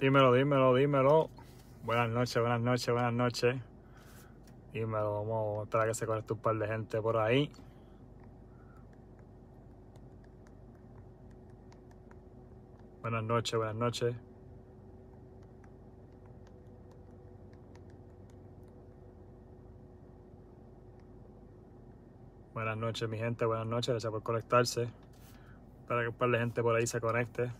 Dímelo, dímelo, dímelo. Buenas noches, buenas noches, buenas noches. Dímelo, vamos a que se conecte un par de gente por ahí. Buenas noches, buenas noches. Buenas noches, mi gente, buenas noches, gracias por conectarse. Para que un par de gente por ahí se conecte.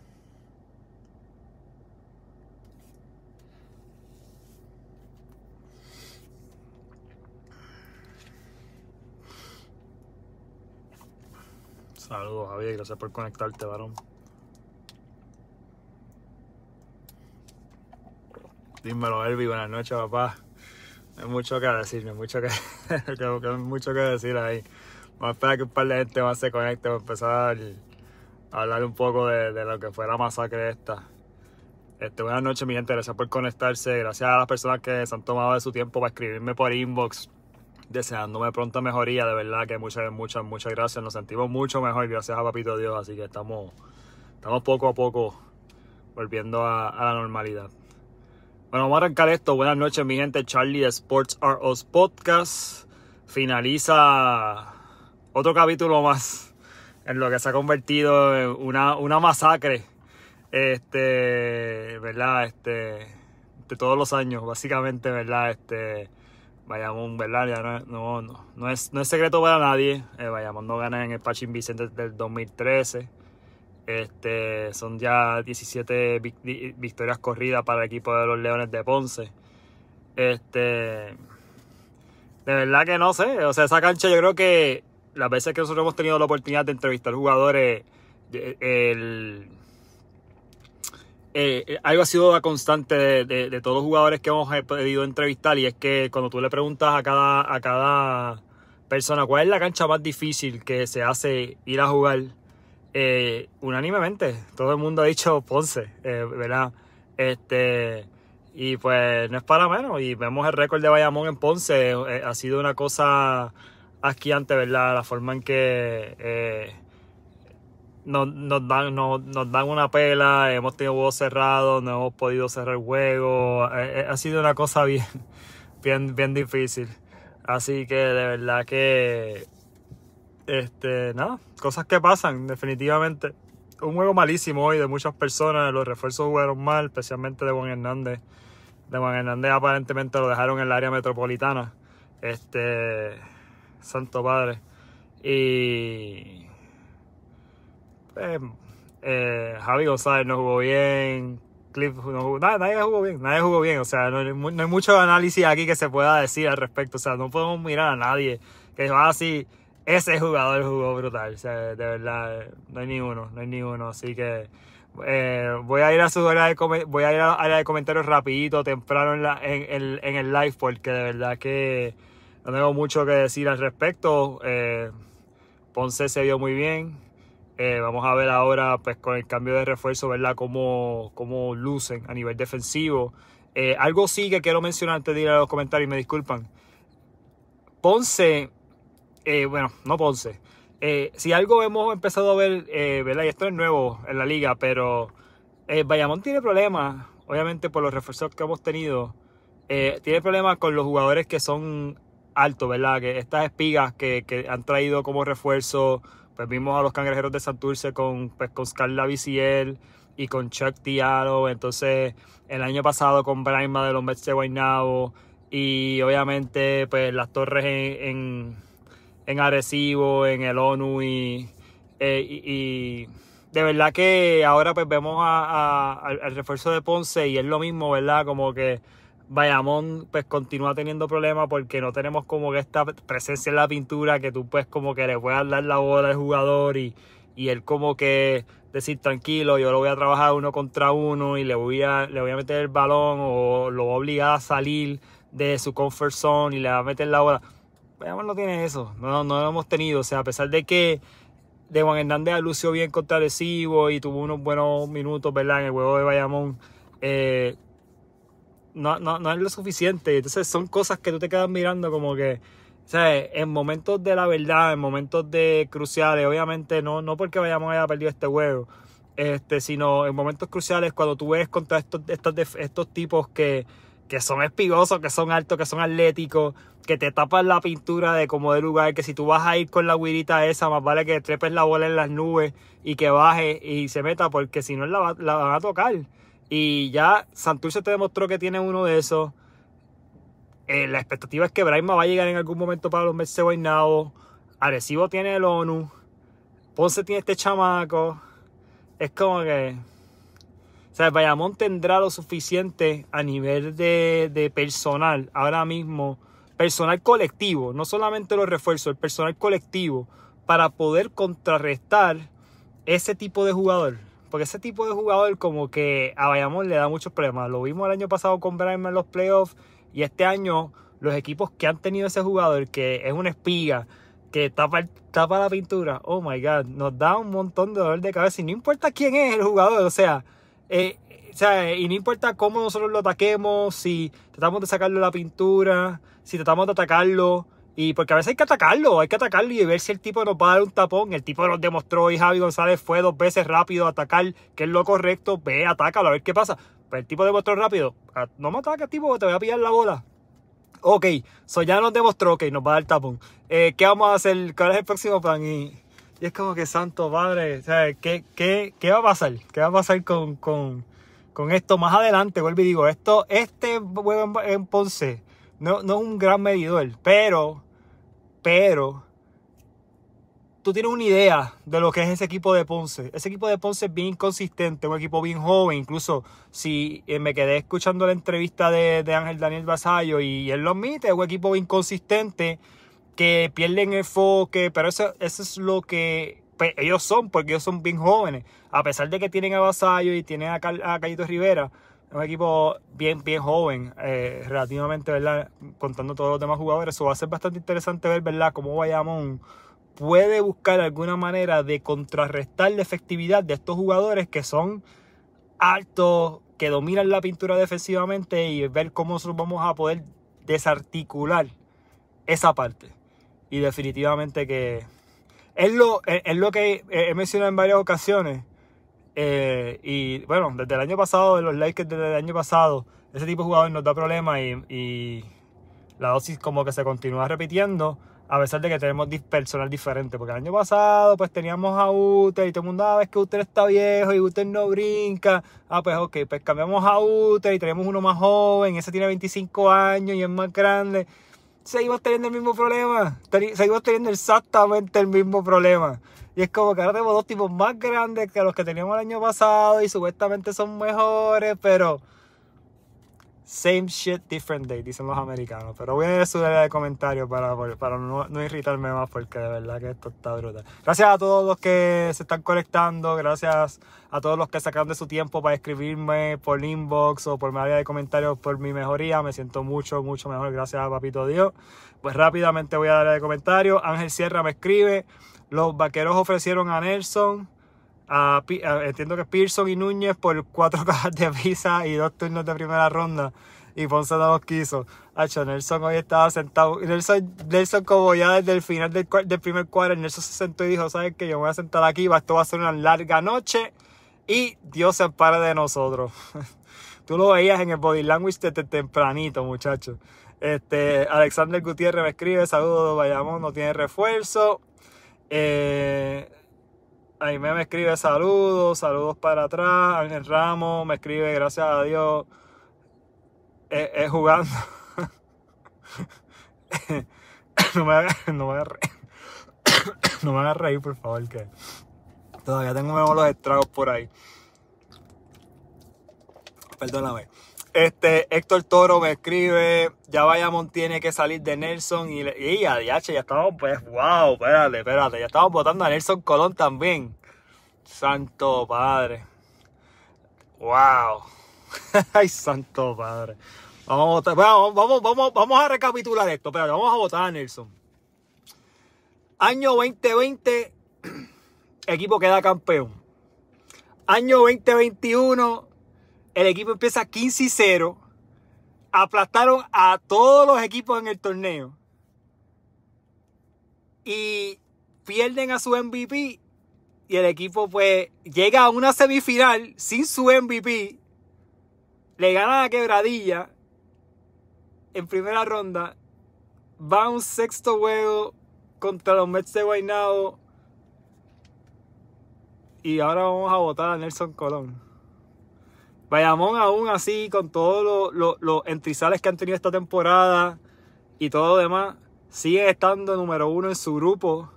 Javier. Gracias por conectarte, varón. Dímelo, Elvi. Buenas noches, papá. Hay mucho que decir, hay mucho que, mucho que decir ahí. Vamos a esperar que un par de gente más se conecte para empezar a hablar un poco de, lo que fue la masacre esta. Este, buenas noches, mi gente. Gracias por conectarse. Gracias a las personas que se han tomado de su tiempo para escribirme por inbox deseándome pronta mejoría, de verdad que muchas, muchas, muchas gracias. Nos sentimos mucho mejor, gracias a Papito Dios, así que estamos, estamos poco a poco volviendo a, la normalidad. Bueno, vamos a arrancar esto. Buenas noches, mi gente. Charlie de Sports R Us Podcast finaliza otro capítulo más en lo que se ha convertido en una, una masacre. Este, ¿verdad? Este, de todos los años, básicamente, ¿verdad? Este Bayamón, ¿verdad? no, es, no es secreto para nadie. Eh, no gana en el Pachín Vicente del 2013. Este, son ya 17 victorias corridas para el equipo de los Leones de Ponce. Este, de verdad que no sé. O sea, esa cancha yo creo que las veces que nosotros hemos tenido la oportunidad de entrevistar jugadores, el, eh, eh, algo ha sido la constante de, todos los jugadores que hemos eh, podido entrevistar y es que cuando tú le preguntas a cada, a cada persona cuál es la cancha más difícil que se hace ir a jugar, unánimemente, todo el mundo ha dicho Ponce, ¿verdad? Este, y pues no es para menos, y vemos el récord de Bayamón en Ponce, ha sido una cosa asquiante, ¿verdad? La forma en que nos, dan, dan una pela, hemos tenido huevos cerrados, no hemos podido cerrar el juego. Eh, eh, ha, sido una cosa bien, bien, difícil. Así que de verdad que. Este, nada, cosas que pasan, definitivamente. Un juego malísimo hoy de muchas personas, los refuerzos jugaron mal, especialmente de Juan Hernández. De Juan Hernández aparentemente lo dejaron en el área metropolitana. Este. Santo Padre. Y eh, eh, Javi González no jugó bien, Cliff no jugó, nadie, jugó bien, nadie jugó bien, o sea, no, hay mucho análisis aquí que se pueda decir al respecto, o sea, no podemos mirar a nadie que va así ah, ese jugador jugó brutal, o sea, de verdad, no hay ni uno, no hay ni uno, así que... Eh, voy a ir a su área de, voy a ir a área de comentarios rapidito, temprano en, el live, porque de verdad que no tengo mucho que decir al respecto. Ponce se vio muy bien. Eh, vamos a ver ahora, pues con el cambio de refuerzo, ¿verdad? Cómo, cómo lucen a nivel defensivo. Eh, algo sí que quiero mencionar antes de ir a los comentarios, me disculpan. Ponce, eh, bueno, no Ponce. si algo hemos empezado a ver, ¿verdad? Y esto es nuevo en la liga, pero Bayamón tiene problemas, obviamente por los refuerzos que hemos tenido. tiene problemas con los jugadores que son altos, ¿verdad? Que estas espigas que, que han traído como refuerzo pues vimos a los cangrejeros de Santurce con, pues, con y con Chuck Diallo. Entonces, el año pasado con Braima de los Mets de Guaynabo. Y obviamente, pues las torres en, en, en Arecibo, en el ONU y, eh, y, de verdad que ahora pues vemos a, al refuerzo de Ponce y es lo mismo, ¿verdad? Como que Bayamón pues continúa teniendo problemas porque no tenemos como que esta presencia en la pintura que tú pues como que le puedas dar la bola al jugador y, él como que decir tranquilo, yo lo voy a trabajar uno contra uno y le voy a, le voy a meter el balón o lo voy a obligar a salir de su comfort zone y le va a meter la bola. Bayamón no tiene eso, no, no lo hemos tenido, o sea, a pesar de que de Juan Hernández lució bien contra y tuvo unos buenos minutos, ¿verdad? En el juego de Bayamón. Eh, no, no, no es lo suficiente. Entonces son cosas que tú te quedas mirando como que, sabes, en momentos de la verdad, en momentos de cruciales, obviamente no, no porque vayamos haber perdido este juego, este, sino en momentos cruciales cuando tú ves contra estos, estos, tipos que, que son espigosos, que son altos, que son atléticos, que te tapan la pintura de como de lugar, que si tú vas a ir con la guirita esa, más vale que trepes la bola en las nubes y que baje y se meta, porque si no la, la van a tocar. Y ya Santurce te demostró que tiene uno de esos. Eh, la expectativa es que Braima va a llegar en algún momento para los Mercedes Guaynabo. Arecibo tiene el ONU. Ponce tiene este chamaco. Es como que. O sea, Bayamón tendrá lo suficiente a nivel de, de personal ahora mismo, personal colectivo, no solamente los refuerzos, el personal colectivo, para poder contrarrestar ese tipo de jugador. Porque ese tipo de jugador como que a Bayamón le da muchos problemas. Lo vimos el año pasado con Brahma en los playoffs y este año los equipos que han tenido ese jugador que es una espiga, que tapa, tapa la pintura, oh my god, nos da un montón de dolor de cabeza y no importa quién es el jugador, o sea, eh, o sea, y no importa cómo nosotros lo ataquemos, si tratamos de sacarlo la pintura, si tratamos de atacarlo y porque a veces hay que atacarlo, hay que atacarlo y ver si el tipo nos va a dar un tapón. El tipo nos demostró y Javi González fue dos veces rápido a atacar, que es lo correcto. Ve, atácalo, a ver qué pasa. Pero el tipo demostró rápido. Ah, no me ataques, tipo, te voy a pillar la bola. Ok, so ya nos demostró que nos va a dar tapón. Eh, ¿Qué vamos a hacer? ¿Cuál es el próximo plan? Y, es como que, santo padre, o sea, ¿qué, va a pasar? ¿Qué va a pasar con, esto más adelante? Vuelvo y digo, esto, este juego en, Ponce no, no es un gran medidor, pero pero tú tienes una idea de lo que es ese equipo de Ponce. Ese equipo de Ponce es bien consistente, un equipo bien joven. Incluso si eh, me quedé escuchando la entrevista de, Ángel Daniel Basayo y él lo admite, es un equipo bien inconsistente que pierden enfoque, pero eso, es lo que pues, ellos son, porque ellos son bien jóvenes. A pesar de que tienen a Basayo y tienen a, Cal, a Rivera, un equipo bien, bien joven, eh, relativamente, ¿verdad? Contando todos los demás jugadores. Eso va a ser bastante interesante ver, ¿verdad? Cómo Bayamón puede buscar alguna manera de contrarrestar la efectividad de estos jugadores que son altos, que dominan la pintura defensivamente y ver cómo nosotros vamos a poder desarticular esa parte. Y definitivamente que es lo, es lo que he mencionado en varias ocasiones eh, y bueno, desde el año pasado, de los Lakers desde el año pasado, ese tipo de jugador nos da problemas y, y, la dosis como que se continúa repitiendo, a pesar de que tenemos personal diferente. Porque el año pasado, pues teníamos a Uter y todo el mundo, ah, es que Uter está viejo y Uter no brinca. Ah, pues ok, pues cambiamos a Uter y tenemos uno más joven, ese tiene 25 años y es más grande. Seguimos teniendo el mismo problema, seguimos teniendo exactamente el mismo problema. Y es como que ahora tenemos dos tipos más grandes que los que teníamos el año pasado y supuestamente son mejores, pero. Same shit, different day, dicen los americanos. Pero voy a leer su área de comentarios para, para no, irritarme más, porque de verdad que esto está brutal. Gracias a todos los que se están conectando, gracias a todos los que sacaron de su tiempo para escribirme por inbox o por mi área de comentarios por mi mejoría. Me siento mucho, mucho mejor, gracias a Papito Dios. Pues rápidamente voy a darle de comentarios. Ángel Sierra me escribe. Los vaqueros ofrecieron a Nelson, a, entiendo que Pearson y Núñez por cuatro cajas de visa y dos turnos de primera ronda. Y Ponce no los quiso. Nelson hoy estaba sentado. Nelson, Nelson como ya desde el final del, primer cuadro, Nelson se sentó y dijo, ¿sabes que Yo me voy a sentar aquí, esto va a ser una larga noche y Dios se ampare de nosotros. Tú lo veías en el body language desde tempranito, muchacho. Este, Alexander Gutiérrez me escribe, saludos, vayamos, no tiene refuerzo. Eh, ahí me escribe saludos, saludos para atrás. Ángel Ramos me escribe, gracias a Dios, Es eh, eh, jugando. no me hagas reír. no me hagas reír, por favor, que todavía tengo los estragos por ahí. Perdóname. Este, Héctor Toro me escribe, ya Bayamón tiene que salir de Nelson y, ya estamos, pues, wow, espérate, espérate, ya estamos votando a Nelson Colón también. Santo Padre. Wow. Ay, santo padre. Vamos a recapitular esto. Pero vamos a votar a Nelson. Año 2020, equipo queda campeón. Año 2021, el equipo empieza 15 y 0. Aplastaron a todos los equipos en el torneo. Y pierden a su MVP. Y el equipo pues llega a una semifinal sin su MVP. Le gana la quebradilla en primera ronda. Va a un sexto juego contra los Mets de Guaynabo. Y ahora vamos a votar a Nelson Colón. Bayamón aún así, con todos los entrizales que han tenido esta temporada y todo lo demás, sigue estando número uno en su grupo.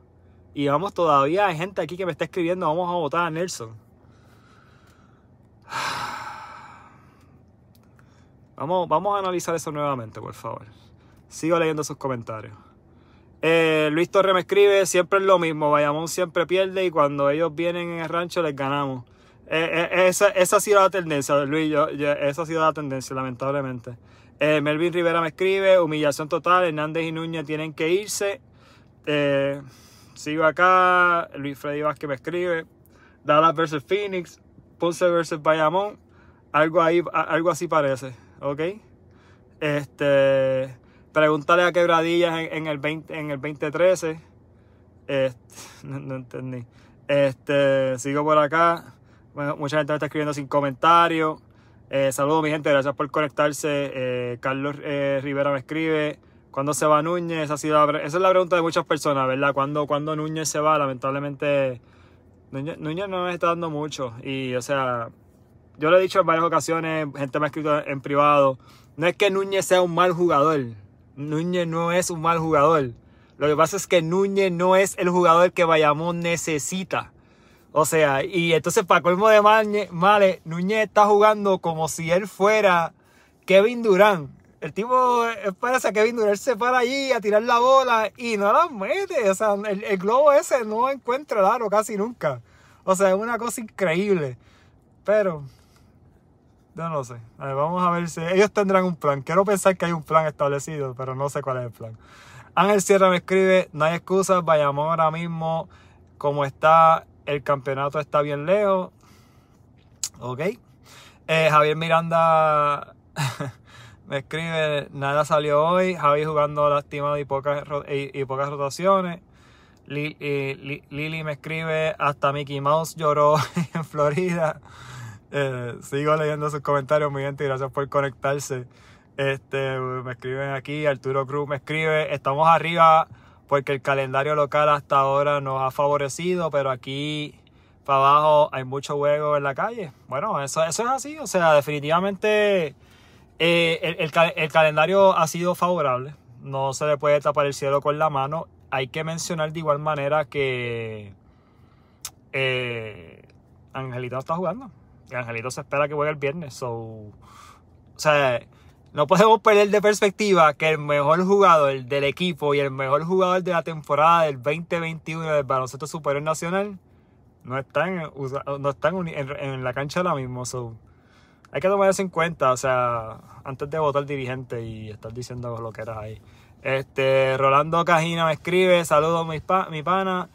Y vamos, todavía hay gente aquí que me está escribiendo, vamos a votar a Nelson. Vamos, vamos a analizar eso nuevamente, por favor. Sigo leyendo sus comentarios. Eh, Luis Torre me escribe, siempre es lo mismo, Bayamón siempre pierde y cuando ellos vienen en el rancho les ganamos. Eh, eh, esa, esa, ha sido la tendencia, Luis. Yo, esa ha sido la tendencia, lamentablemente. Eh, Melvin Rivera me escribe, humillación total, Hernández y Núñez tienen que irse. sigo acá, Luis Freddy Vázquez me escribe, Dallas versus Phoenix, Pulse versus Bayamón, algo, ahí, algo así parece, ¿ok? Este, preguntarle a Quebradillas en, el, 20, en el 2013. Este, no, entendí. Este, sigo por acá mucha gente me está escribiendo sin comentarios. Eh, saludos, mi gente. Gracias por conectarse. Eh, Carlos eh, Rivera me escribe. ¿Cuándo se va Núñez? Esa, es la pregunta de muchas personas, ¿verdad? ¿Cuándo, cuando Núñez se va? Lamentablemente, Núñez, no me está dando mucho. Y, o sea, yo lo he dicho en varias ocasiones, gente me ha escrito en privado. No es que Núñez sea un mal jugador. Núñez no es un mal jugador. Lo que pasa es que Núñez no es el jugador que Bayamón necesita. O sea, y entonces para colmo de male, Núñez está jugando como si él fuera Kevin Durán. El tipo eh, parece a Kevin Durant se para allí a tirar la bola y no la mete. O sea, el, globo ese no encuentra el aro casi nunca. O sea, es una cosa increíble. Pero, no lo sé. A ver, vamos a ver si ellos tendrán un plan. Quiero pensar que hay un plan establecido, pero no sé cuál es el plan. Ángel Sierra me escribe, no hay excusas, vayamos ahora mismo como está el campeonato está bien Leo, Ok. Eh, Javier Miranda me escribe, nada salió hoy. Javi jugando lastimado y pocas, y, pocas rotaciones. Lili, me escribe, hasta Mickey Mouse lloró en Florida. Eh, sigo leyendo sus comentarios, muy gente, gracias por conectarse. Este, me escriben aquí, Arturo Cruz me escribe, estamos arriba porque el calendario local hasta ahora nos ha favorecido, pero aquí para abajo hay mucho juego en la calle. Bueno, eso, eso es así, o sea, definitivamente eh, el, calendario ha sido favorable, no se le puede tapar el cielo con la mano. Hay que mencionar de igual manera que eh, Angelito está jugando. Angelito se espera que juegue el viernes. o sea, no podemos perder de perspectiva que el mejor jugador del equipo y el mejor jugador de la temporada del 2021 del baloncesto superior nacional no están, no están en, la cancha ahora mismo. So. Hay que tomar eso en cuenta, o sea, antes de votar dirigente y estar diciendo lo que era ahí. Este, Rolando Cajina me escribe, saludos mi, mi pana,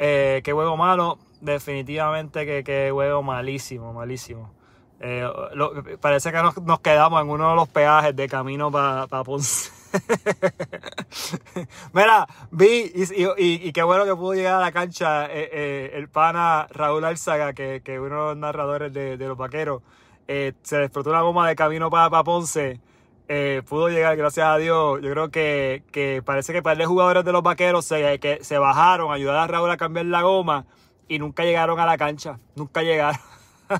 eh, que juego malo, definitivamente que, que juego malísimo, malísimo. Eh, parece que nos, quedamos en uno de los peajes de camino para Ponce. Mira, vi y, qué bueno que pudo llegar a la cancha eh, eh, el pana Raúl Alzaga, que, es uno de los narradores de, los vaqueros. se explotó una goma de camino para Ponce. pudo llegar, gracias a Dios. Yo creo que, parece que un par de jugadores de los vaqueros se, se bajaron a ayudar a Raúl a cambiar la goma y nunca llegaron a la cancha. Nunca llegaron.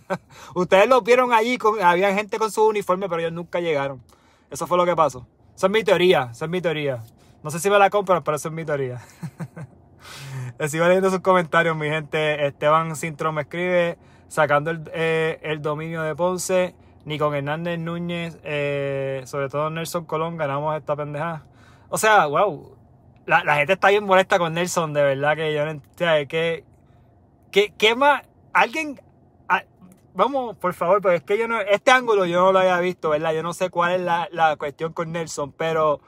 Ustedes lo vieron allí, con, había gente con su uniforme, pero ellos nunca llegaron. Eso fue lo que pasó. Esa es mi teoría, esa es mi teoría. No sé si me la compran, pero esa es mi teoría. Les iba leyendo sus comentarios, mi gente. Esteban Sintrón me escribe, sacando eh, el, dominio de Ponce, ni con Hernández Núñez, eh, sobre todo Nelson Colón, ganamos esta pendejada. O sea, wow, la, gente está bien molesta con Nelson, de verdad que yo no entiendo. qué más? ¿Alguien, vamos, por favor, porque es que yo no, este ángulo yo no lo había visto, ¿verdad? Yo no sé cuál es la, cuestión con Nelson, pero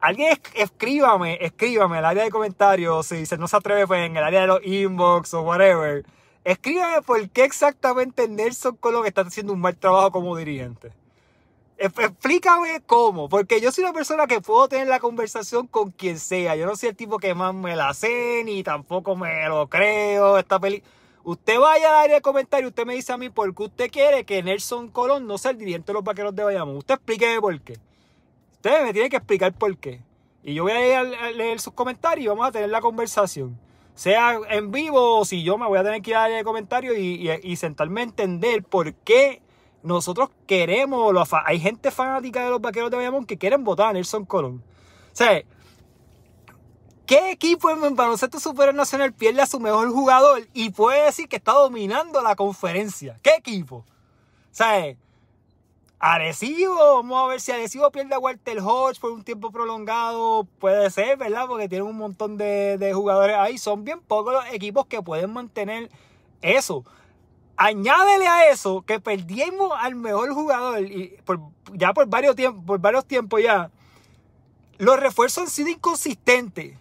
alguien escríbame, escríbame en el área de comentarios, si se no se atreve, pues en el área de los inbox o whatever. Escríbame por qué exactamente Nelson Colón está haciendo un mal trabajo como dirigente. Explícame cómo, porque yo soy una persona que puedo tener la conversación con quien sea. Yo no soy el tipo que más me la sé, ni tampoco me lo creo. Esta película Usted vaya a área de comentario, usted me dice a mí por qué usted quiere que Nelson Colón no sea el dirigente de los vaqueros de Bayamón. Usted explíqueme por qué. Usted me tiene que explicar por qué. Y yo voy a leer sus comentarios y vamos a tener la conversación. Sea en vivo o si yo me voy a tener que ir al área de comentarios y, y sentarme a entender por qué nosotros queremos, hay gente fanática de los vaqueros de Bayamón que quieren votar a Nelson Colón. O sea, ¿Qué equipo en baloncesto Nacional pierde a su mejor jugador y puede decir que está dominando la conferencia? ¿Qué equipo? ¿Sabes? Eh, Arecibo, vamos a ver si Arecibo pierde a Walter Hodge por un tiempo prolongado, puede ser, ¿verdad? Porque tienen un montón de, jugadores ahí. Son bien pocos los equipos que pueden mantener eso. Añádele a eso que perdimos al mejor jugador y ya por varios, tiempos, por varios tiempos ya. Los refuerzos han sido inconsistentes.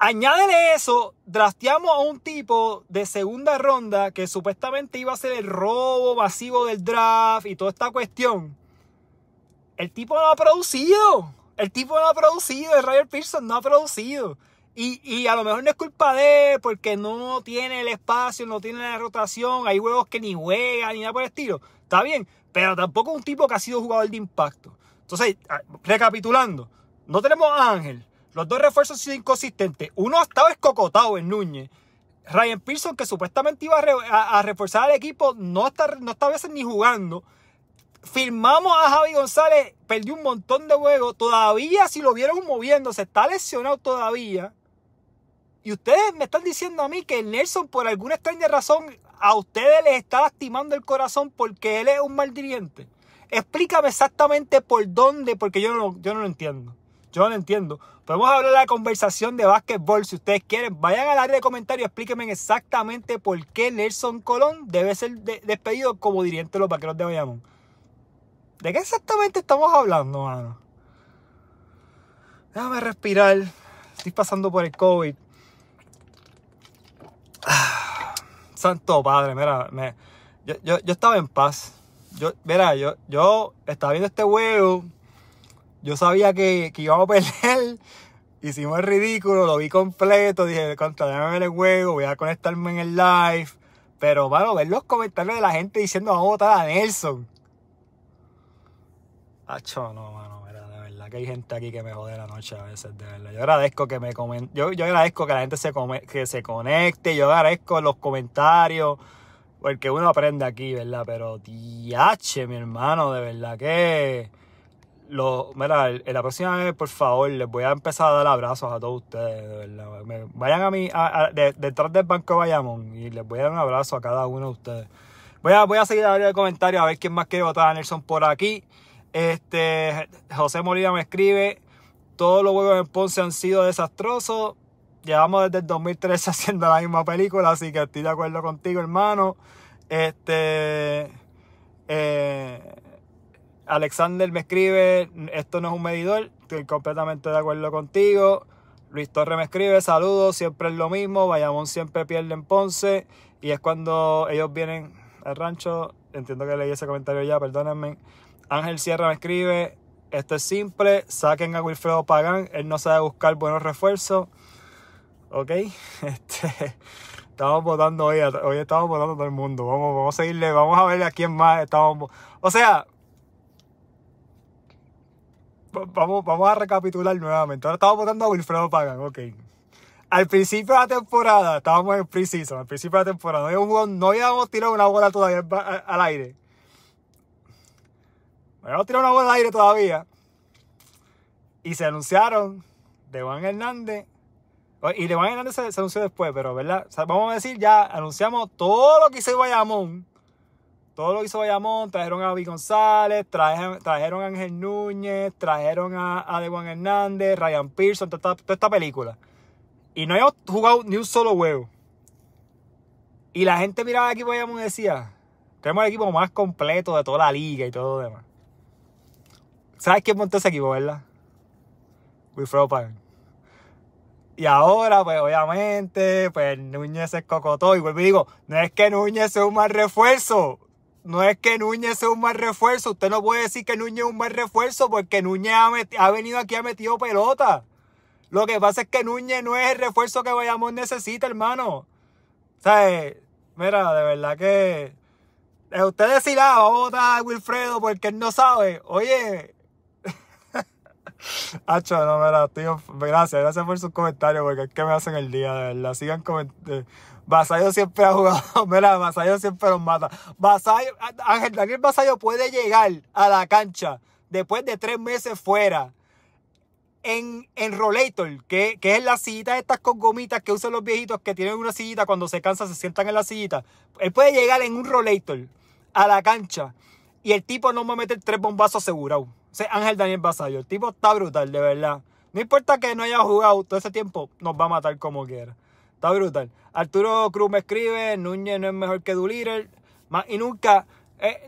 Añádele eso, drafteamos a un tipo de segunda ronda que supuestamente iba a ser el robo masivo del draft y toda esta cuestión. El tipo no ha producido. El tipo no ha producido. El Ryder Pearson no ha producido. Y, y, a lo mejor no es culpa de él porque no tiene el espacio, no tiene la rotación. Hay huevos que ni juega ni nada por el estilo. Está bien, pero tampoco un tipo que ha sido jugador de impacto. Entonces, recapitulando, no tenemos a Ángel los dos refuerzos inconsistentes. Uno estaba escocotado en Núñez. Ryan Pearson, que supuestamente iba a, reforzar al equipo, no está, no está a veces ni jugando. Firmamos a Javi González, perdió un montón de juegos. Todavía, si lo vieron moviéndose, está lesionado todavía. Y ustedes me están diciendo a mí que Nelson, por alguna extraña razón, a ustedes les está lastimando el corazón porque él es un mal Explícame exactamente por dónde, porque yo yo no lo entiendo. Yo no entiendo. Podemos hablar de la conversación de básquetbol si ustedes quieren. Vayan al área de comentarios, explíquenme exactamente por qué Nelson Colón debe ser despedido como dirigente de los vaqueros de Bayamón. ¿De qué exactamente estamos hablando, mano? Déjame respirar. Estoy pasando por el COVID. santo padre, mira, yo, estaba en paz. Yo, mira, yo, yo estaba viendo este huevo yo sabía que, íbamos a perder. Hicimos el ridículo, lo vi completo. Dije, contra, déjame ver el juego, voy a conectarme en el live. Pero, mano, ver los comentarios de la gente diciendo vamos a votar a Nelson. Acho, no, mano, de verdad que hay gente aquí que me jode la noche a veces, de verdad. Yo agradezco que me yo, agradezco que la gente se, que se conecte, yo agradezco los comentarios, porque uno aprende aquí, ¿verdad? Pero, diache, mi hermano, de verdad que mira, la próxima vez, por favor, les voy a empezar a dar abrazos a todos ustedes, vayan a mí, detrás del Banco Bayamón, y les voy a dar un abrazo a cada uno de ustedes. Voy a, voy a seguir abriendo comentarios a ver quién más quiere votar a Nelson por aquí. Este, José Molina me escribe, todos los juegos en Ponce han sido desastrosos. Llevamos desde el 2013 haciendo la misma película, así que estoy de acuerdo contigo, hermano. Este... Eh, Alexander me escribe, esto no es un medidor, estoy completamente de acuerdo contigo. Luis Torre me escribe, saludos, siempre es lo mismo, Bayamón siempre pierde en Ponce y es cuando ellos vienen al rancho, entiendo que leí ese comentario ya, perdónenme. Ángel Sierra me escribe, esto es simple, saquen a Wilfredo Pagán, él no sabe buscar buenos refuerzos. Ok, este, estamos votando hoy, hoy estamos votando todo el mundo, vamos, vamos a seguirle, vamos a ver a quién más estamos... O sea, vamos, a recapitular nuevamente. Ahora estamos votando a Wilfredo Pagan, ok. Al principio de la temporada, estábamos en preseason, al principio de la temporada, no habíamos, tirado una bola todavía al aire. No habíamos tirado una bola al aire todavía. Y se anunciaron de Juan Hernández. Y de Juan Hernández se, anunció después, pero ¿verdad? vamos a decir, ya anunciamos todo lo que hizo Bayamón todo lo hizo Bayamón, trajeron a Avi González, trajeron, a Ángel Núñez, trajeron a, a Dewan Hernández, Ryan Pearson, toda, esta película. Y no hemos jugado ni un solo huevo. Y la gente miraba aquí Bayamón y decía, tenemos el equipo más completo de toda la liga y todo lo demás. ¿Sabes quién montó ese equipo, verdad? We Pagan. Y ahora, pues obviamente, pues Núñez se cocotó. Y vuelvo y digo, no es que Núñez es un mal refuerzo. No es que Núñez sea un mal refuerzo. Usted no puede decir que Núñez es un mal refuerzo porque Núñez ha, venido aquí y ha metido pelota. Lo que pasa es que Núñez no es el refuerzo que Bayamón necesita, hermano. O eh, mira, de verdad que. Eh, usted sí la vamos a votar a Wilfredo porque él no sabe. Oye. Hacho, no, mira, gracias, gracias por sus comentarios porque es que me hacen el día, de verdad. Sigan comentando eh, Basayo siempre ha jugado, mira, Basayo siempre nos mata. Ángel Daniel Basayo puede llegar a la cancha después de tres meses fuera en, en que, que es la sillita estas con gomitas que usan los viejitos que tienen una sillita cuando se cansan se sientan en la sillita. Él puede llegar en un Rollator a la cancha y el tipo no va a meter tres bombazos asegurado. O sea, Ángel Daniel Basayo, el tipo está brutal, de verdad. No importa que no haya jugado todo ese tiempo, nos va a matar como quiera. Está brutal. Arturo Cruz me escribe, Núñez no es mejor que Dulire. y nunca. Eh,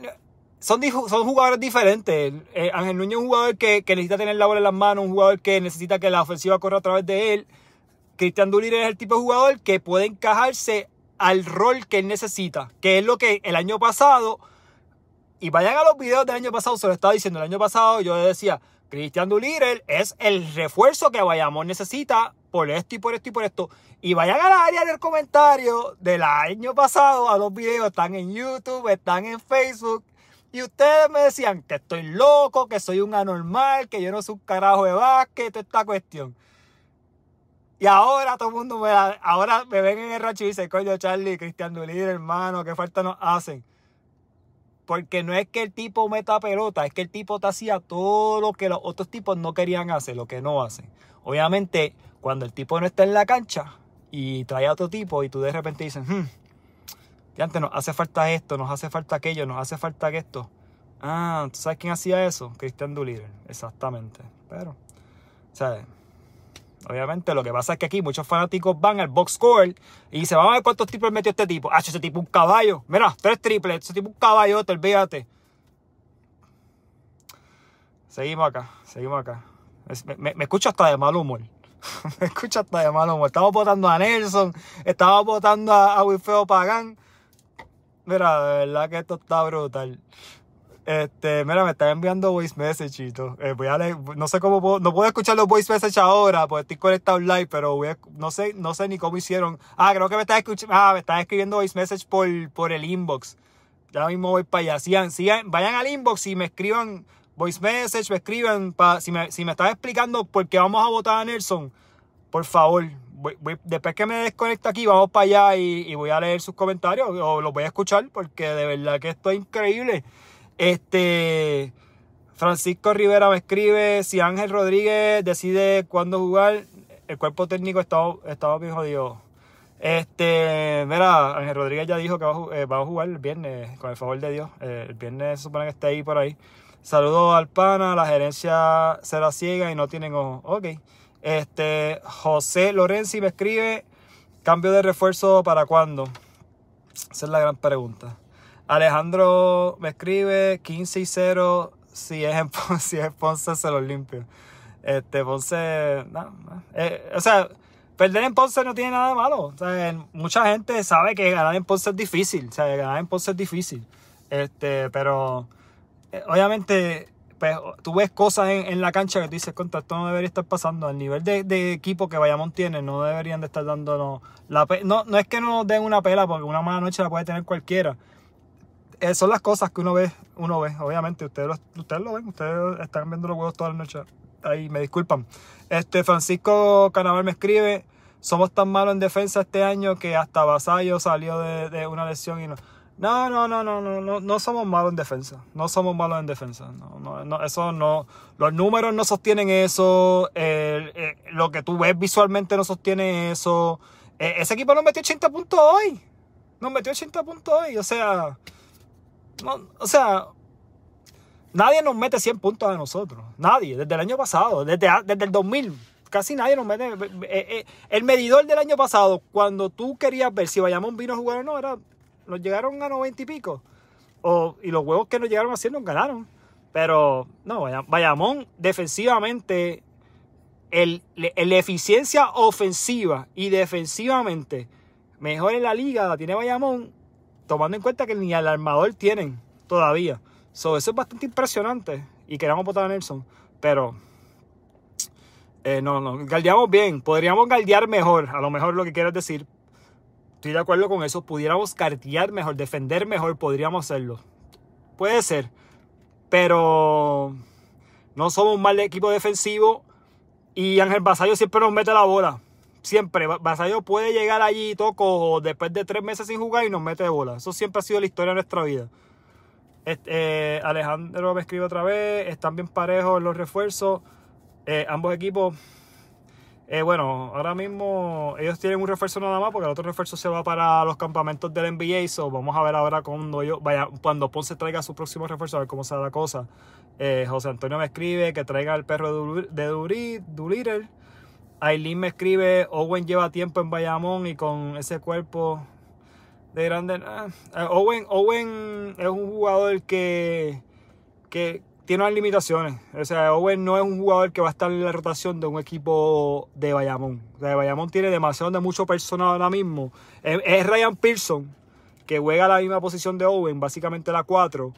son, son jugadores diferentes. Eh, Ángel Núñez es un jugador que, necesita tener la bola en las manos, un jugador que necesita que la ofensiva corra a través de él. Cristian Dulire es el tipo de jugador que puede encajarse al rol que él necesita, que es lo que el año pasado, y vayan a los videos del año pasado, se lo estaba diciendo, el año pasado yo decía, Cristian Dulire es el refuerzo que Vayamos necesita por esto y por esto y por esto. Y vayan la área del comentario del año pasado a los videos. Están en YouTube, están en Facebook. Y ustedes me decían que estoy loco, que soy un anormal, que yo no soy un carajo de básquet, toda esta cuestión. Y ahora todo el mundo me, ahora me ven en el racho y dicen, coño, Charlie, Cristian Dulir, hermano, qué falta nos hacen. Porque no es que el tipo meta pelota, es que el tipo te hacía todo lo que los otros tipos no querían hacer, lo que no hacen. Obviamente, cuando el tipo no está en la cancha, y trae a otro tipo y tú de repente dices, hmm, antes nos hace falta esto, nos hace falta aquello, nos hace falta esto. Ah, ¿tú sabes quién hacía eso? Cristian Doolittle, exactamente. Pero, ¿sabes? Obviamente lo que pasa es que aquí muchos fanáticos van al box score y se van a ver cuántos triples metió este tipo. Ah, ese tipo un caballo. Mira, tres triples, ese tipo un caballo te olvídate. Seguimos acá, seguimos acá. me escucho hasta de mal humor me escucha hasta de Estamos votando a Nelson, estamos votando a, Wilfeo Pagán. Mira, de verdad que esto está brutal. Este, mira, me están enviando voice message, eh, voy a no sé cómo puedo, no puedo escuchar los voice message ahora, porque estoy conectado live, pero no sé, no sé ni cómo hicieron. Ah, creo que me está escuchando, ah, me escribiendo voice message por, por el inbox. Ya mismo voy para allá. vayan al inbox y me escriban voice message, me escriben. si, me, si estás explicando por qué vamos a votar a Nelson, por favor, después que me desconecte aquí, vamos para allá y, voy a leer sus comentarios o los voy a escuchar porque de verdad que esto es increíble. Este. Francisco Rivera me escribe, si Ángel Rodríguez decide cuándo jugar, el cuerpo técnico Está está bien jodido. Este, mira, Ángel Rodríguez ya dijo que vamos eh, a, jugar el viernes, con el favor de Dios. Eh, el viernes se supone que esté ahí por ahí. Saludos al pana, la gerencia será ciega y no tienen ojos. Ok. Este, José Lorenzi me escribe, cambio de refuerzo para cuándo. Esa es la gran pregunta. Alejandro me escribe 15 y 0 si es en Ponce, si es se los limpio. Este, Ponce, eh, o sea, perder en Ponce no tiene nada malo. mucha gente sabe que ganar en Ponce es difícil. O sea, ganar en Ponce es difícil. Este, pero eh, obviamente, pues tú ves cosas en, la cancha que tú dices, contra esto no debería estar pasando. Al nivel de, equipo que Bayamón tiene, no deberían de estar dándonos la No, no es que no nos den una pela, porque una mala noche la puede tener cualquiera. Eh, son las cosas que uno ve, uno ve, obviamente. Ustedes lo, lo ven, ustedes están viendo los juegos toda la noche Ahí me disculpan. Este Francisco Canaval me escribe. Somos tan malos en defensa este año que hasta Basayo salió de una lesión y no. No, no, no, no, no, no, somos malos en defensa. No somos malos en defensa. No, no, eso no. Los números no sostienen eso. Eh, lo que tú ves visualmente no sostiene eso. E, ese equipo nos metió 80 puntos hoy. Nos metió 80 puntos hoy. O sea. o sea. Nadie nos mete 100 puntos a nosotros. Nadie. Desde el año pasado. Desde, desde el 2000 casi nadie nos mete. Eh, eh, el medidor del año pasado, cuando tú querías ver si vayamos vino a jugar o no, era nos llegaron a 90 y pico. O, y los huevos que nos llegaron a 100 nos ganaron. Pero, no, Bayamón defensivamente, el, la eficiencia ofensiva y defensivamente mejor en la liga la tiene Bayamón, tomando en cuenta que ni al armador tienen todavía. eso es bastante impresionante. Y queremos votar a Nelson. Pero, eh, nos no, galdeamos bien. Podríamos galdear mejor, a lo mejor lo que quiero decir. Estoy de acuerdo con eso. Pudiéramos cartear mejor, defender mejor, podríamos hacerlo. Puede ser. Pero no somos un mal equipo defensivo. Y Ángel Basayo siempre nos mete la bola. Siempre. Basayo puede llegar allí, y toco, después de tres meses sin jugar y nos mete bola. Eso siempre ha sido la historia de nuestra vida. Este, Alejandro me escribe otra vez. Están bien parejos los refuerzos. Eh, ambos equipos eh, bueno, ahora mismo ellos tienen un refuerzo nada más porque el otro refuerzo se va para los campamentos del NBA. So vamos a ver ahora cuando, cuando Ponce traiga su próximo refuerzo, a ver cómo será la cosa. Eh, José Antonio me escribe que traiga el perro de Doolittle. Aileen me escribe, Owen lleva tiempo en Bayamón y con ese cuerpo de grande... Ah, eh, Owen, Owen es un jugador que, que, tiene unas limitaciones. O sea, Owen no es un jugador que va a estar en la rotación de un equipo de Bayamón. O sea, Bayamón tiene demasiado de mucho personal ahora mismo. Es, Ryan Pearson, que juega la misma posición de Owen, básicamente la 4.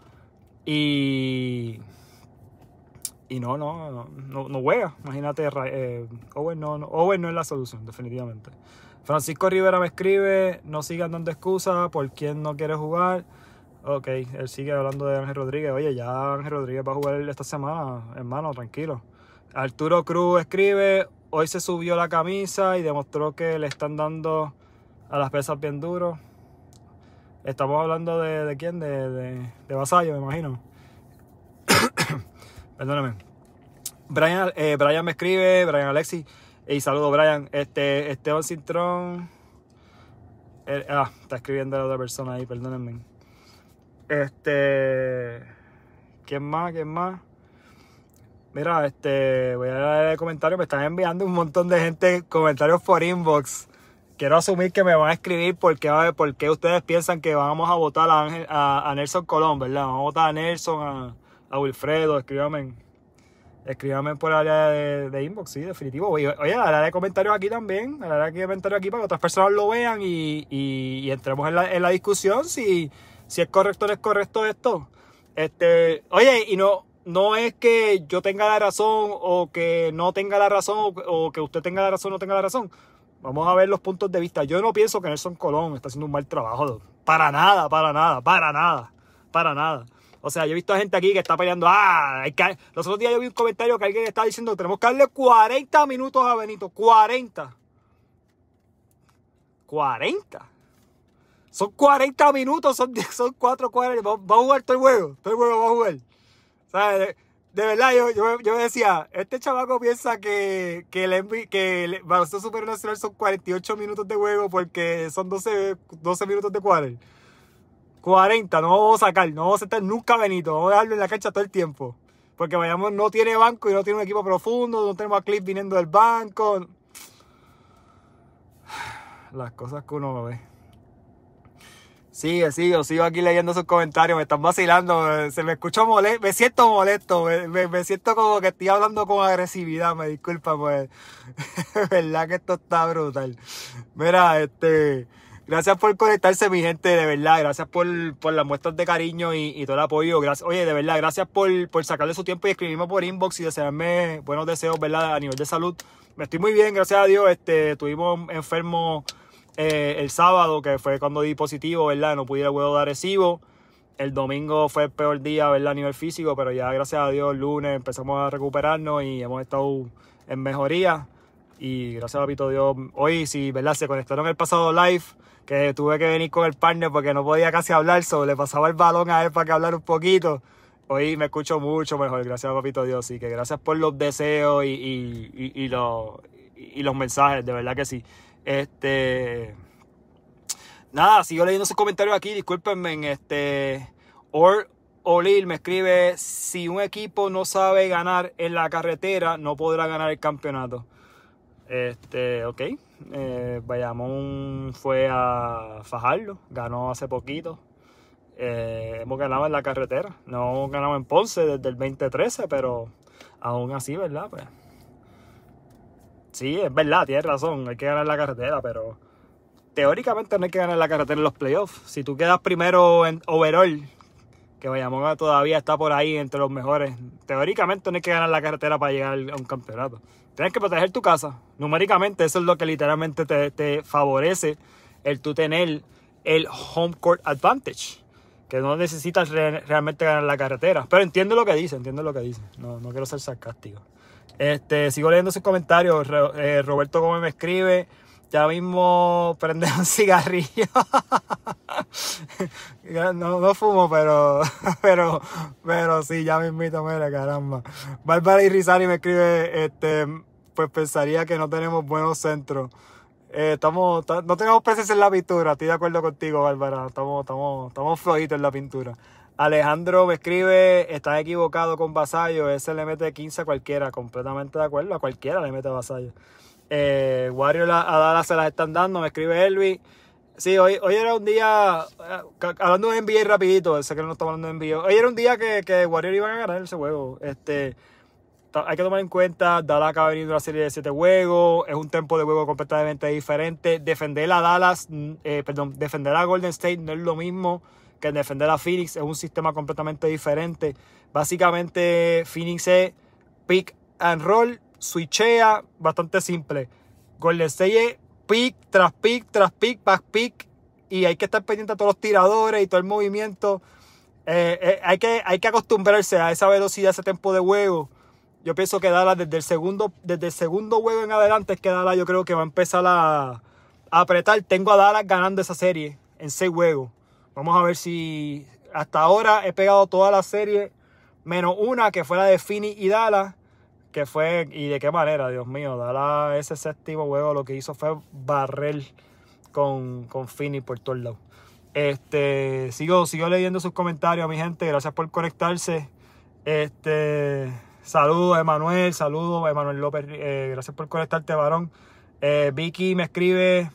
Y. Y no, no, no, juega. Imagínate, eh, Owen, no, Owen no es la solución, definitivamente. Francisco Rivera me escribe, no sigan dando excusas por quién no quiere jugar. Ok, él sigue hablando de Ángel Rodríguez. Oye, ya Ángel Rodríguez va a jugar esta semana, hermano, tranquilo. Arturo Cruz escribe, hoy se subió la camisa y demostró que le están dando a las pesas bien duro. Estamos hablando de, quién, de, de, Vasallo, me imagino. Perdóname. Eh, Brian, me escribe, Brian Alexis, Y saludo, Brian. Este, este Esteban eh, ah, está escribiendo la otra persona ahí, perdónenme. Este. ¿Quién más? ¿Quién más? Mira, este, voy a leer el comentario. Me están enviando un montón de gente comentarios por inbox. Quiero asumir que me van a escribir ¿Por qué ustedes piensan que vamos a votar a, Nelson Colón, ¿verdad? Vamos a votar a Nelson, a, Wilfredo. Escríbame Escríbame por el área de, inbox, sí, definitivo. Oye, a área de comentarios aquí también. que área de comentarios aquí para que otras personas lo vean y, entremos en la, en la discusión. Si si es correcto o no es correcto esto. Este, oye, y no, no es que yo tenga la razón o que no tenga la razón o, que usted tenga la razón o no tenga la razón. Vamos a ver los puntos de vista. Yo no pienso que Nelson Colón está haciendo un mal trabajo. Para nada, para nada, para nada, para nada. O sea, yo he visto a gente aquí que está peleando. Ah, los otros días yo vi un comentario que alguien estaba diciendo tenemos que darle 40 minutos a Benito. 40. 40. Son 40 minutos, son, son 4 cuadres Va, a jugar todo el juego. Todo el juego va a jugar. de, verdad, yo, yo, decía, este chabaco piensa que, que el, que baloncesto Super nacional son 48 minutos de juego porque son 12, 12 minutos de cuadres. 40, no vamos a sacar, no vamos a estar nunca Benito, vamos a dejarlo en la cancha todo el tiempo. Porque vayamos no tiene banco y no tiene un equipo profundo, no tenemos a Cliff viniendo del banco. Las cosas que uno ve. Sigue, eh, sigue, sigo aquí leyendo sus comentarios, me están vacilando, eh, se me escucha molesto, me siento molesto, me, siento como que estoy hablando con agresividad, me disculpa, pues, verdad que esto está brutal. Mira, este, gracias por conectarse, mi gente, de verdad, gracias por, por las muestras de cariño y, todo el apoyo, gracias, oye, de verdad, gracias por, por sacarle su tiempo y escribirme por inbox y desearme buenos deseos, verdad, a nivel de salud. Me estoy muy bien, gracias a Dios, este, tuvimos enfermos eh, el sábado, que fue cuando di positivo, ¿verdad? No pudiera huevo de Arecibo. El domingo fue el peor día, ¿verdad? A nivel físico, pero ya gracias a Dios el lunes empezamos a recuperarnos y hemos estado en mejoría. Y gracias a Papito Dios, hoy sí, ¿verdad? Se conectaron el pasado live, que tuve que venir con el partner porque no podía casi hablar, solo le pasaba el balón a él para que hablara un poquito. Hoy me escucho mucho mejor, gracias a Papito Dios, y que gracias por los deseos y, y, y, los mensajes, de verdad que sí. Este. Nada, sigo leyendo sus comentarios aquí, discúlpenme. Este. Or Olil me escribe: si un equipo no sabe ganar en la carretera, no podrá ganar el campeonato. Este, ok. Eh, fue a fajarlo, ganó hace poquito. Eh, hemos ganado en la carretera, no hemos ganado en Ponce desde el 2013, pero aún así, ¿verdad? Pues sí, es verdad, tienes razón, hay que ganar la carretera, pero teóricamente no hay que ganar la carretera en los playoffs. Si tú quedas primero en overall, que Bayamón todavía está por ahí entre los mejores, teóricamente no hay que ganar la carretera para llegar a un campeonato. Tienes que proteger tu casa. Numéricamente eso es lo que literalmente te, favorece el tú tener el home court advantage. Que no necesitas realmente ganar la carretera. Pero entiendo lo que dice, entiendo lo que dice. no quiero ser sarcástico. Este, sigo leyendo sus comentarios. Eh, Roberto Gómez me escribe. Ya mismo prende un cigarrillo. no, fumo, pero, pero, pero sí, ya mismito, mira, caramba. Bárbara Irizarry me escribe, este, pues pensaría que no tenemos buenos centros. Eh, estamos, no tenemos peces en la pintura, estoy de acuerdo contigo, Bárbara. Estamos, estamos, estamos flojitos en la pintura. Alejandro me escribe, está equivocado con Vasallo, ese le mete 15 a cualquiera, completamente de acuerdo, a cualquiera le mete Vasallo. Eh, a Dallas se las están dando, me escribe Elvi. Sí, hoy, hoy era un día, eh, hablando de NBA rapidito, sé que no estamos hablando de NBA, hoy era un día que, que Warrior iban a ganar ese juego. Este, hay que tomar en cuenta, Dallas acaba de venir una serie de 7 juegos, es un tempo de juego completamente diferente. Defender a Dallas, mm, eh, perdón, defender a Golden State no es lo mismo que defender a Phoenix. Es un sistema completamente diferente. Básicamente, Phoenix es pick and roll, switchea, bastante simple. Golden State es pick tras pick tras pick, back pick. Y hay que estar pendiente a todos los tiradores y todo el movimiento. Eh, eh, hay, que, hay que acostumbrarse a esa velocidad, a ese tiempo de juego. Yo pienso que Dallas desde el segundo, desde segundo juego en adelante es que Dallas yo creo que va a empezar a, apretar. Tengo a Dallas ganando esa serie en seis juegos. Vamos a ver si hasta ahora he pegado toda la serie, menos una que fue la de Fini y Dala, que fue, y de qué manera, Dios mío, Dala ese séptimo huevo lo que hizo fue barrer con, con Fini por todos lados. Este, sigo, sigo leyendo sus comentarios, mi gente, gracias por conectarse. Este, saludos, Emanuel, saludos, Emanuel López, eh, gracias por conectarte, varón. Eh, Vicky me escribe,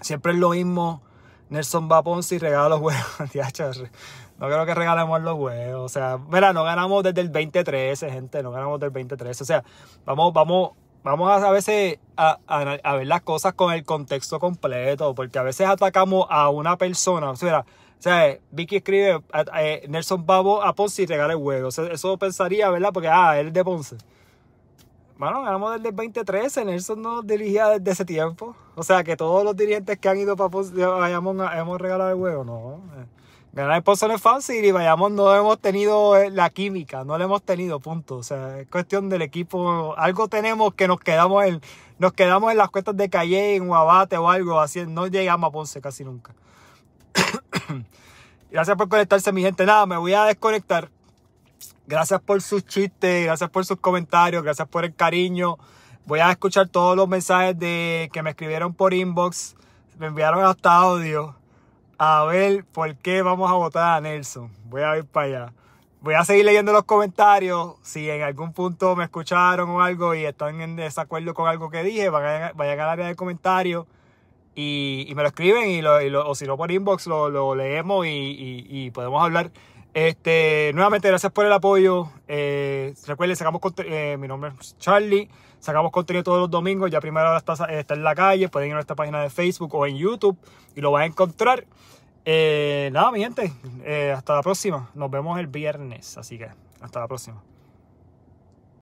siempre es lo mismo Nelson va a Ponce y regala los huevos. no creo que regalemos los huevos. O sea, mira, no ganamos desde el 2013, gente. No ganamos desde el 2013. O sea, vamos, vamos, vamos a, veces a, ver las cosas con el contexto completo. Porque a veces atacamos a una persona. O sea, o sea, Vicky escribe, eh, eh, Nelson va a Ponce y regala el huevo. eso pensaría, ¿verdad? Porque, ah, él es de Ponce. Bueno, ganamos desde el 2013, Nelson no dirigía desde ese tiempo. O sea, que todos los dirigentes que han ido para vayamos hemos regalado el huevo, no. Ganar el Ponce no es fácil y vayamos no hemos tenido eh, la química, no la hemos tenido, punto. O sea, es cuestión del equipo. Algo tenemos que nos quedamos en, nos quedamos en las cuestas de Calle, en Guabate o algo así. No llegamos a Ponce casi nunca. Gracias por conectarse, mi gente. Nada, me voy a desconectar. Gracias por sus chistes, gracias por sus comentarios, gracias por el cariño. Voy a escuchar todos los mensajes de, que me escribieron por inbox. Me enviaron hasta audio. A ver por qué vamos a votar a Nelson. Voy a ir para allá. Voy a seguir leyendo los comentarios. Si en algún punto me escucharon o algo y están en desacuerdo con algo que dije, vayan, a la área de comentarios y, me lo escriben y, lo, lo, o si no por inbox lo, leemos y podemos hablar. Este, nuevamente, gracias por el apoyo. Eh, recuerden, sacamos eh, mi nombre es Charlie. Sacamos contenido todos los domingos. Ya primero está, en la calle. Pueden ir a nuestra página de Facebook o en YouTube y lo van a encontrar. Eh, nada, mi gente. hasta la próxima. Nos vemos el viernes. Así que, hasta la próxima.